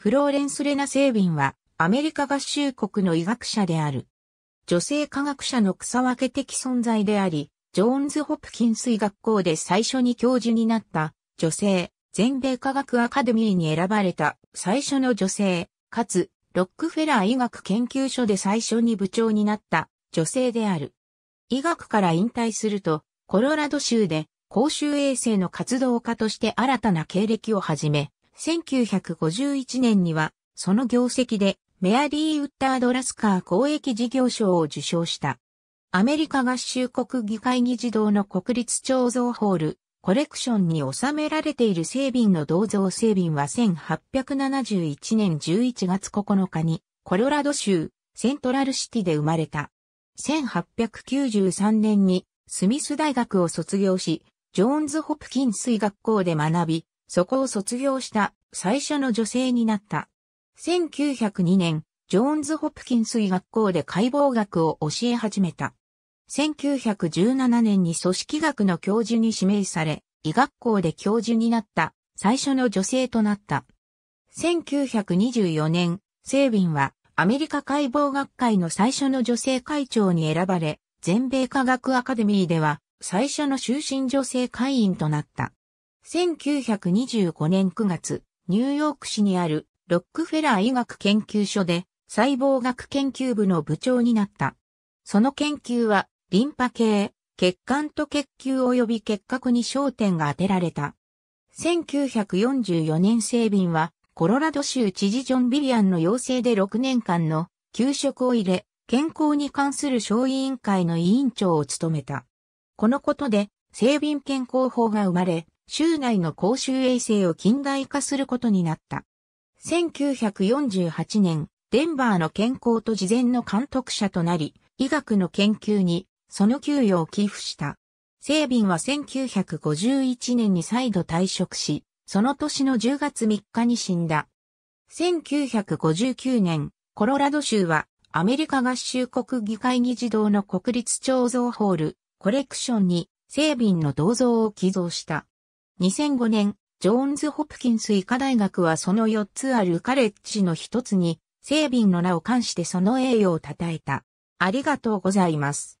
フローレンス・レナ・セービンは、アメリカ合衆国の医学者である。女性科学者の草分け的存在であり、ジョーンズ・ホプキンス医学校で最初に教授になった、女性、全米科学アカデミーに選ばれた、最初の女性、かつ、ロックフェラー医学研究所で最初に部長になった、女性である。医学から引退すると、コロラド州で公衆衛生の活動家として新たな経歴を始め、1951年には、その業績で、メアリー・ウッタード・ラスカー公益事業賞を受賞した。アメリカ合衆国議会議事堂の国立彫像ホール、コレクションに収められている聖瓶の銅像聖瓶は1871年11月9日に、コロラド州、セントラルシティで生まれた。1893年に、スミス大学を卒業し、ジョーンズ・ホプキンス医学校で学び、そこを卒業した最初の女性になった。1902年、ジョーンズ・ホプキンス医学校で解剖学を教え始めた。1917年に組織学の教授に指名され、医学校で教授になった最初の女性となった。1924年、セービンはアメリカ解剖学会の最初の女性会長に選ばれ、全米科学アカデミーでは最初の終身女性会員となった。1925年9月、ニューヨーク市にあるロックフェラー医学研究所で細胞学研究部の部長になった。その研究はリンパ系、血管と血球及び結核に焦点が当てられた。1944年製便はコロラド州知事ジョン・ビリアンの要請で6年間の給食を入れ、健康に関する小委員会の委員長を務めた。このことで、製便健康法が生まれ、州内の公衆衛生を近代化することになった。1948年、デンバーの健康と事前の監督者となり、医学の研究にその給与を寄付した。セービンは1951年に再度退職し、その年の10月3日に死んだ。1959年、コロラド州はアメリカ合衆国議会議事堂の国立彫像ホールコレクションにセービンの銅像を寄贈した。2005年、ジョーンズ・ホプキンス医科大学はその4つあるカレッジの一つに、セービンの名を冠してその栄誉を称えた。ありがとうございます。